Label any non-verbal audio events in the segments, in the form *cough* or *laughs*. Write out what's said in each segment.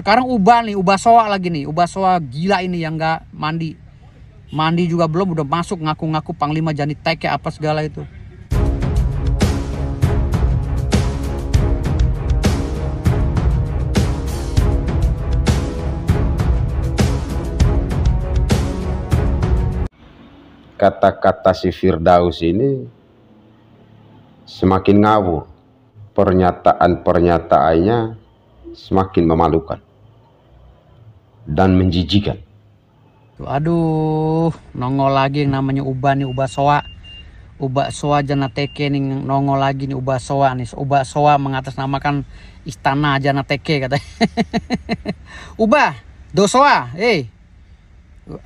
Sekarang ubah nih, ubah soa lagi nih. Ubah soa gila ini yang nggak mandi. Mandi juga belum udah masuk ngaku-ngaku panglima jani teke apa segala itu. Kata-kata si Firdaus ini semakin ngawur. Pernyataan-pernyataannya semakin memalukan dan menjijikan. Aduh, nongol lagi yang namanya ubah nih, ubah soa. Ubah soa jana teke nih nongol lagi nih ubah soa nih. Ubah soa mengatasnamakan istana jana teke katanya. *laughs* ubah, soa, eh. Hey.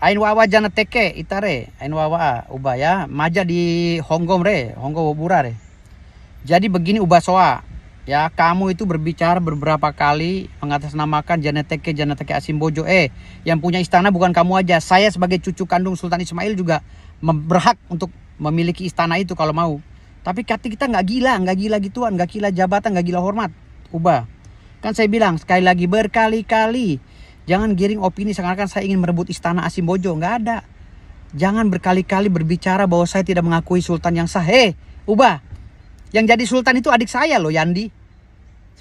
Ain wawa jana teke itare, ain wawa uba ya, maja di Honggom re, Honggom bura re. Jadi begini ubah soa, Ya, kamu itu berbicara beberapa kali mengatasnamakan Janeteke Janeteke Asimbojo. Eh, yang punya istana bukan kamu aja. Saya sebagai cucu kandung Sultan Ismail juga berhak untuk memiliki istana itu kalau mau. Tapi kata kita nggak gila, nggak gila gituan, nggak gila jabatan, nggak gila hormat. Ubah. Kan saya bilang sekali lagi berkali-kali. Jangan giring opini seakan-akan saya ingin merebut istana Asimbojo. Nggak ada. Jangan berkali-kali berbicara bahwa saya tidak mengakui Sultan yang sah. Hei, eh, ubah. Yang jadi sultan itu adik saya loh Yandi.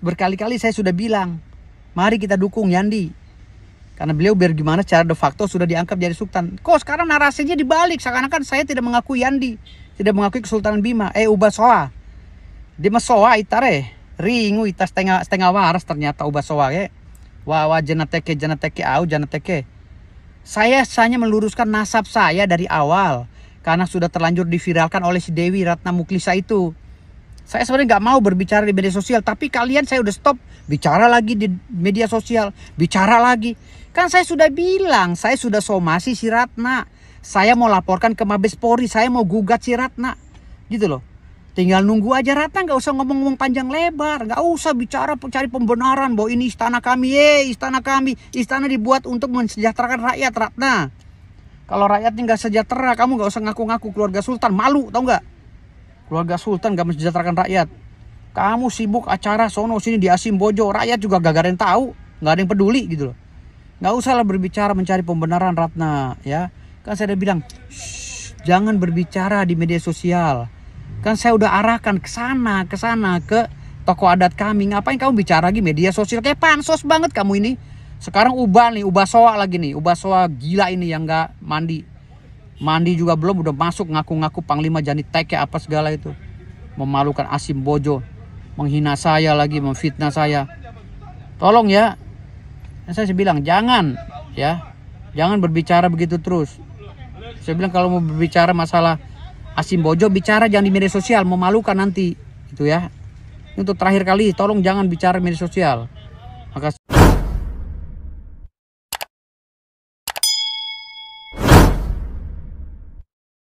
Berkali-kali saya sudah bilang, mari kita dukung Yandi. Karena beliau biar gimana cara de facto sudah dianggap jadi sultan. Kok sekarang narasinya dibalik, seakan-akan saya tidak mengakui Yandi. Tidak mengakui Kesultanan Bima. Eh ubah soa. Dia masoa itare. Ringu ita setengah, setengah waras ternyata ubah soa ya. Wawa jenateke jenateke au jenateke. Saya hanya meluruskan nasab saya dari awal karena sudah terlanjur diviralkan oleh si Dewi Ratna Muklisa itu. Saya sebenarnya nggak mau berbicara di media sosial, tapi kalian saya udah stop bicara lagi di media sosial, bicara lagi. Kan saya sudah bilang, saya sudah somasi si Ratna. Saya mau laporkan ke Mabes Polri, saya mau gugat si Ratna. Gitu loh. Tinggal nunggu aja Ratna, nggak usah ngomong-ngomong panjang lebar. Nggak usah bicara cari pembenaran bahwa ini istana kami, ye, eh, istana kami. Istana dibuat untuk mensejahterakan rakyat Ratna. Kalau rakyatnya nggak sejahtera, kamu nggak usah ngaku-ngaku keluarga Sultan. Malu, tau nggak? Keluarga Sultan gak mensejahterakan rakyat. Kamu sibuk acara sono sini di Asim Bojo, rakyat juga gak ada yang tahu, gak ada yang peduli gitu loh. Gak usahlah berbicara mencari pembenaran Ratna ya. Kan saya udah bilang, jangan berbicara di media sosial. Kan saya udah arahkan ke sana, ke sana, ke toko adat kami. Ngapain kamu bicara lagi media sosial? Kayak pansos banget kamu ini. Sekarang ubah nih, ubah soa lagi nih. Ubah soa gila ini yang gak mandi Mandi juga belum udah masuk ngaku-ngaku panglima jani teke apa segala itu. Memalukan Asim Bojo. Menghina saya lagi, memfitnah saya. Tolong ya. Saya bilang jangan ya. Jangan berbicara begitu terus. Saya bilang kalau mau berbicara masalah Asim Bojo bicara jangan di media sosial memalukan nanti itu ya. untuk terakhir kali tolong jangan bicara media sosial. Makasih.